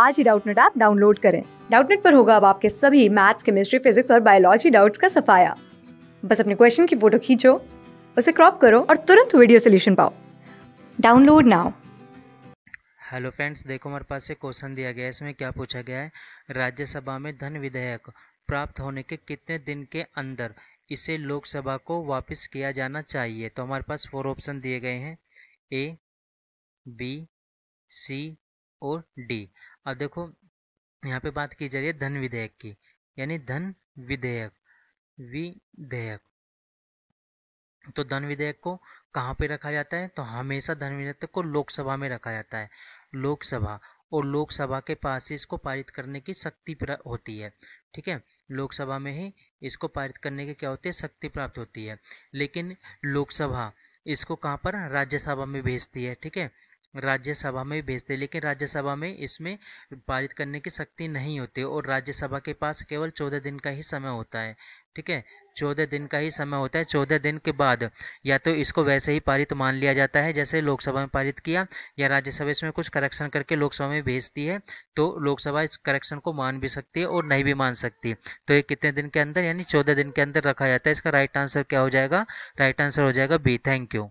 आज ही Doubtnut app download करें डाउटनेट पर होगा अब आपके सभी मैथ्स केमिस्ट्री फिजिक्स और बायोलॉजी डाउट्स का सफाया बस अपने क्वेश्चन की फोटो खींचो उसे क्रॉप करो और तुरंत वीडियो सोल्यूशन पाओ डाउनलोड नाउ हेलो फ्रेंड्स देखो हमारे पास एक क्वेश्चन दिया गया है इसमें क्या पूछा गया है राज्यसभा में धन विधेयक प्राप्त होने के कितने दिन के अंदर इसे लोकसभा को वापस किया जाना चाहिए तो हमारे पास फोर ऑप्शन दिए गए हैं ए बी सी और डी अब देखो यहाँ पे बात की जा रही है धन विधेयक की यानी धन विधेयक विधेयक तो धन विधेयक को कहाँ पे रखा जाता है तो हमेशा धन विधेयक को लोकसभा में रखा जाता है लोकसभा और लोकसभा के पास ही इसको पारित करने की शक्ति होती है ठीक है लोकसभा में ही इसको पारित करने की क्या होती है शक्ति प्राप्त होती है लेकिन लोकसभा इसको कहाँ पर राज्यसभा में भेजती है ठीक है राज्यसभा में भेजते लेकिन राज्यसभा में इसमें पारित करने की शक्ति नहीं होती और राज्यसभा के पास केवल चौदह दिन का ही समय होता है ठीक है चौदह दिन का ही समय होता है चौदह दिन के बाद या तो इसको वैसे ही पारित मान लिया जाता है जैसे लोकसभा में पारित किया या राज्यसभा इसमें कुछ करेक्शन करके लोकसभा में भेजती है तो लोकसभा इस करेक्शन को मान भी सकती है और नहीं भी मान सकती तो ये कितने दिन के अंदर यानी चौदह दिन के अंदर रखा जाता है इसका राइट आंसर क्या हो जाएगा राइट आंसर हो जाएगा बी थैंक यू